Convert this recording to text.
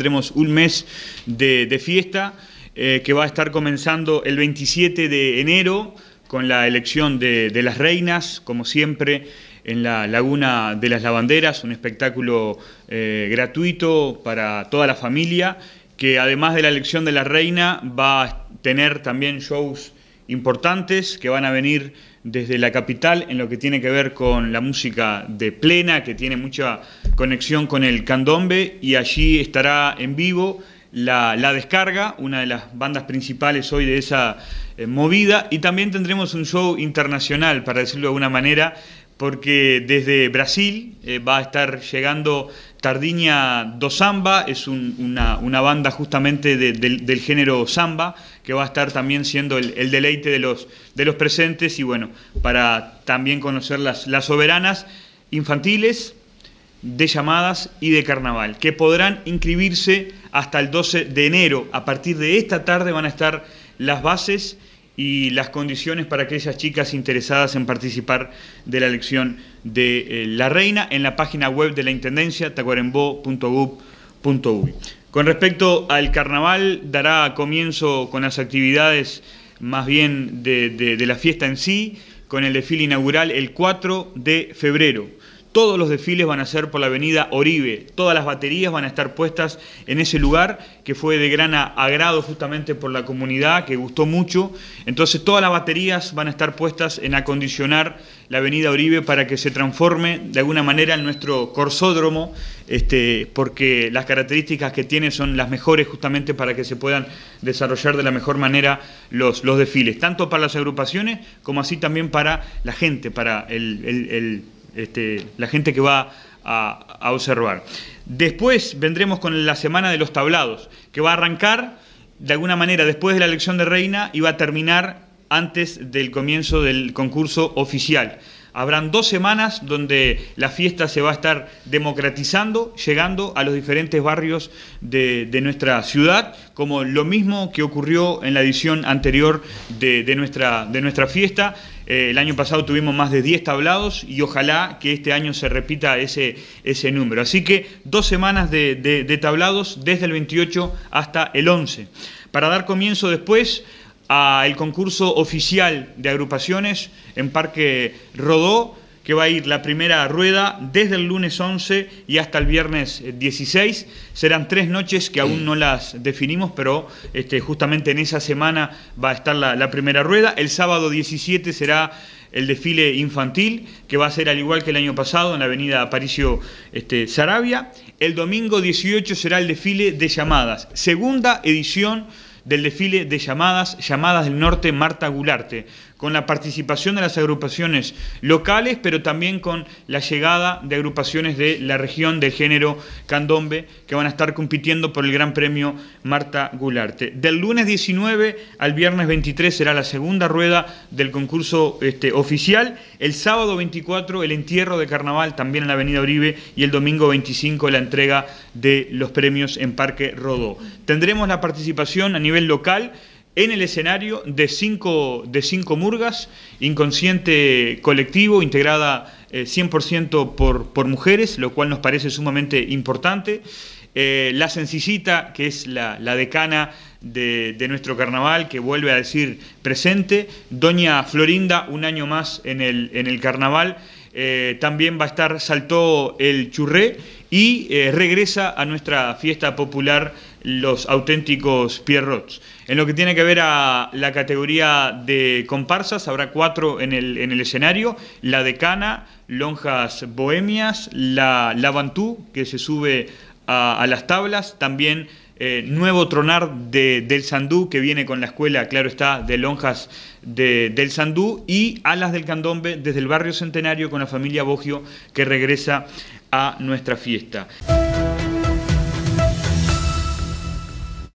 Tendremos un mes de, fiesta eh, que va a estar comenzando el 27 de enero con la elección de, las reinas, como siempre, en la Laguna de las Lavanderas, un espectáculo eh, gratuito para toda la familia, que además de la elección de la reina va a tener también shows importantes que van a venir desde la capital en lo que tiene que ver con la música de plena, que tiene mucha conexión con el candombe, y allí estará en vivo la, Descarga, una de las bandas principales hoy de esa eh, movida, y también tendremos un show internacional, para decirlo de alguna manera, porque desde Brasil eh, va a estar llegando Tardiña do es una, banda justamente del, género samba que va a estar también siendo el, deleite de los, de los, presentes y bueno, para también conocer las, las soberanas infantiles, de llamadas y de carnaval, que podrán inscribirse hasta el 12 de enero. A partir de esta tarde van a estar las bases y las condiciones para aquellas chicas interesadas en participar de la elección de eh, la reina en la página web de la Intendencia, tacuarembó.gov.uy. Con respecto al carnaval, dará comienzo con las actividades más bien de, de la fiesta en sí, con el desfile inaugural el 4 de febrero. Todos los desfiles van a ser por la avenida Oribe, todas las baterías van a estar puestas en ese lugar que fue de gran agrado justamente por la comunidad, que gustó mucho. Entonces todas las baterías van a estar puestas en acondicionar la avenida Oribe para que se transforme de alguna manera en nuestro corsódromo, este, porque las características que tiene son las mejores justamente para que se puedan desarrollar de la mejor manera los, los desfiles, tanto para las agrupaciones como así también para la gente, para el, el este, la gente que va a, observar. Después vendremos con la semana de los tablados, que va a arrancar de alguna manera después de la elección de reina y va a terminar antes del comienzo del concurso oficial. Habrán dos semanas donde la fiesta se va a estar democratizando, llegando a los diferentes barrios de, nuestra ciudad, como lo mismo que ocurrió en la edición anterior nuestra, de nuestra fiesta. Eh, el año pasado tuvimos más de 10 tablados y ojalá que este año se repita ese, ese número. Así que dos semanas de, de tablados desde el 28 hasta el 11. Para dar comienzo después al concurso oficial de agrupaciones en Parque Rodó que va a ir la primera rueda desde el lunes 11 y hasta el viernes 16. Eh, Serán tres noches que aún no las definimos, pero este, justamente en esa semana va a estar la, primera rueda. El sábado 17 será el desfile infantil, que va a ser al igual que el año pasado en la avenida Aparicio este, Sarabia. El domingo 18 será el desfile de llamadas, segunda edición del desfile de llamadas, llamadas del norte Marta Gularte, con la participación de las agrupaciones locales, pero también con la llegada de agrupaciones de la región del género candombe, que van a estar compitiendo por el Gran Premio Marta Gularte. Del lunes 19 al viernes 23 será la segunda rueda del concurso este, oficial, el sábado 24 el entierro de carnaval también en la Avenida Uribe y el domingo 25 la entrega de los premios en Parque Rodó. Tendremos la participación a nivel local en el escenario de cinco, de cinco murgas, inconsciente colectivo, integrada 100% eh, por, por mujeres, lo cual nos parece sumamente importante. Eh, la sencillita, que es la, decana de, nuestro carnaval, que vuelve a decir presente. Doña Florinda, un año más en el, en el carnaval. Eh, también va a estar Saltó el Churré y regresa a nuestra fiesta popular los auténticos Pierrots. En lo que tiene que ver a la categoría de comparsas, habrá cuatro en el, escenario, la decana, lonjas bohemias, la, lavantú que se sube a, las tablas, también eh, nuevo tronar de, del sandú, que viene con la escuela, claro está, de lonjas del sandú, y alas del candombe desde el barrio centenario con la familia Bogio, que regresa a nuestra fiesta.